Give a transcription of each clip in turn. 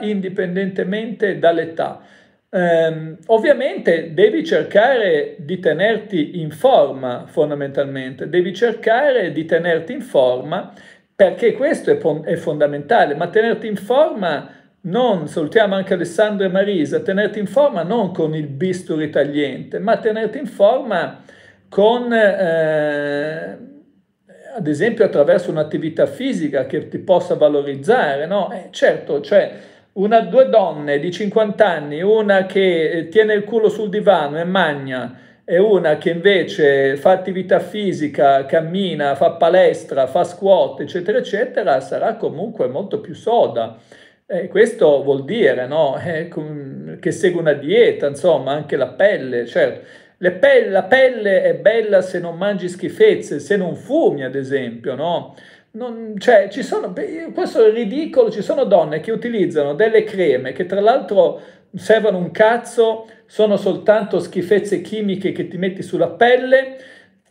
indipendentemente dall'età. Um, ovviamente devi cercare di tenerti in forma fondamentalmente, devi cercare di tenerti in forma perché questo è, è fondamentale, ma tenerti in forma non, salutiamo anche Alessandro e Marisa, tenerti in forma non con il bisturi tagliente, ma tenerti in forma con... Eh, ad esempio attraverso un'attività fisica che ti possa valorizzare, no? Eh, certo, cioè una, due donne di 50 anni, una che eh, tiene il culo sul divano e magna, e una che invece fa attività fisica, cammina, fa palestra, fa squat, eccetera, eccetera, sarà comunque molto più soda. Eh, questo vuol dire no? eh, che segue una dieta, insomma, anche la pelle, certo pelle, la pelle è bella se non mangi schifezze, se non fumi ad esempio, no? Non, cioè, ci sono, questo è ridicolo, ci sono donne che utilizzano delle creme che tra l'altro servono un cazzo, sono soltanto schifezze chimiche che ti metti sulla pelle,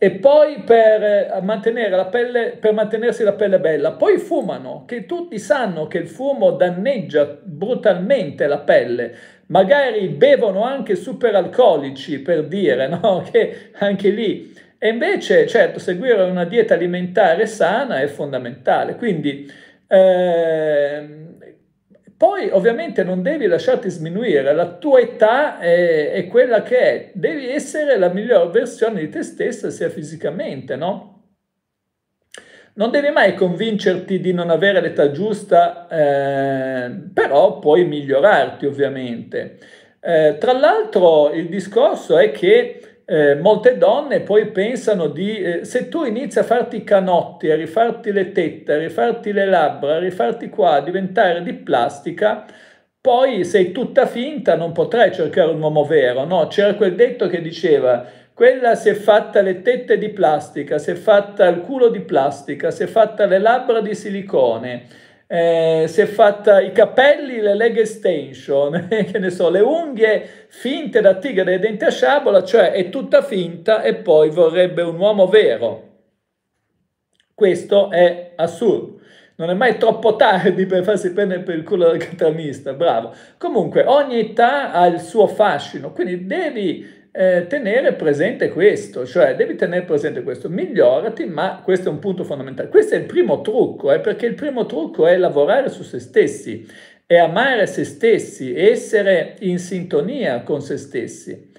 e poi per, eh, mantenere la pelle, per mantenersi la pelle bella. Poi fumano, che tutti sanno che il fumo danneggia brutalmente la pelle. Magari bevono anche superalcolici, per dire, no? Che anche lì... E invece, certo, seguire una dieta alimentare sana è fondamentale. Quindi... Eh, poi ovviamente non devi lasciarti sminuire, la tua età è, è, quella che è, devi essere la miglior versione di te stessa sia fisicamente, no? Non devi mai convincerti di non avere l'età giusta, eh, però puoi migliorarti ovviamente. Eh, tra l'altro il discorso è che eh, molte donne poi pensano di, eh, se tu inizi a farti i canotti, a rifarti le tette, a rifarti le labbra, a rifarti qua, a diventare di plastica, poi sei tutta finta, non potrai cercare un uomo vero, no? C'era quel detto che diceva, quella si è fatta le tette di plastica, si è fatta il culo di plastica, si è fatta le labbra di silicone, eh, si è fatta i capelli, le leg extension, che ne so, le unghie finte da tigre dei denti a sciabola, cioè è tutta finta e poi vorrebbe un uomo vero. Questo è assurdo. Non è mai troppo tardi per farsi prendere per il culo dal catamista, bravo. Comunque, ogni età ha il suo fascino, quindi devi eh, tenere presente questo, cioè devi tenere presente questo, migliorati, ma questo è un punto fondamentale. Questo è il primo trucco, eh, perché il primo trucco è lavorare su se stessi, è amare se stessi, essere in sintonia con se stessi.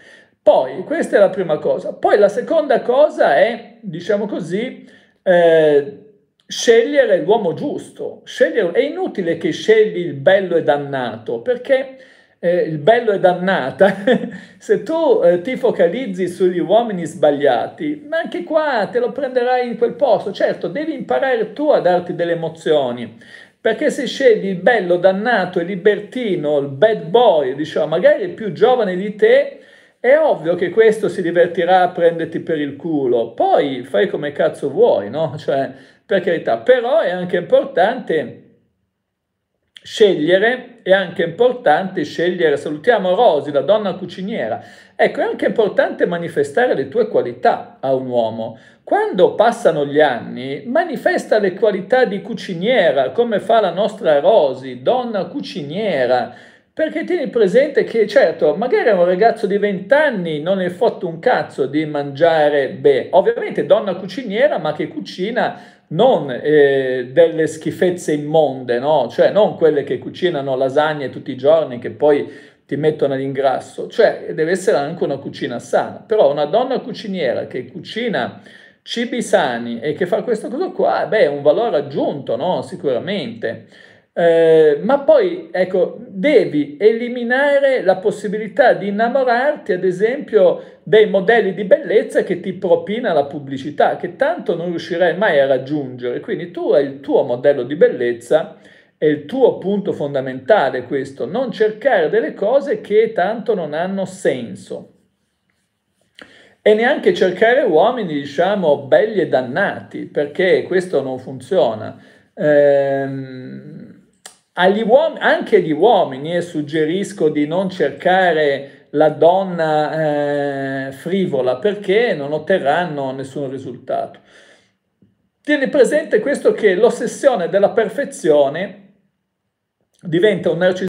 Poi, questa è la prima cosa. Poi la seconda cosa è, diciamo così, eh, scegliere l'uomo giusto. Scegliere, è inutile che scegli il bello e dannato, perché eh, il bello è dannata, se tu eh, ti focalizzi sugli uomini sbagliati, ma anche qua te lo prenderai in quel posto. Certo, devi imparare tu a darti delle emozioni, perché se scegli il bello dannato, il libertino, il bad boy, diciamo, magari più giovane di te, è ovvio che questo si divertirà a prenderti per il culo. Poi fai come cazzo vuoi, no? Cioè, per carità, però è anche importante scegliere è anche importante scegliere, salutiamo Rosi, la donna cuciniera, ecco è anche importante manifestare le tue qualità a un uomo. Quando passano gli anni, manifesta le qualità di cuciniera, come fa la nostra Rosi, donna cuciniera, perché tieni presente che certo, magari un ragazzo di 20 anni non è fatto un cazzo di mangiare beh, ovviamente donna cuciniera, ma che cucina non eh, delle schifezze immonde, no? cioè non quelle che cucinano lasagne tutti i giorni che poi ti mettono all'ingrasso, cioè deve essere anche una cucina sana, però una donna cuciniera che cucina cibi sani e che fa questa cosa qua, beh è un valore aggiunto, no? sicuramente. Eh, ma poi, ecco, devi eliminare la possibilità di innamorarti, ad esempio, dei modelli di bellezza che ti propina la pubblicità, che tanto non riuscirai mai a raggiungere. Quindi tu hai il tuo modello di bellezza, è il tuo punto fondamentale questo, non cercare delle cose che tanto non hanno senso. E neanche cercare uomini, diciamo, belli e dannati, perché questo non funziona. Ehm, anche agli uomini, e suggerisco di non cercare la donna eh, frivola perché non otterranno nessun risultato. Tieni presente questo che l'ossessione della perfezione diventa un narcisismo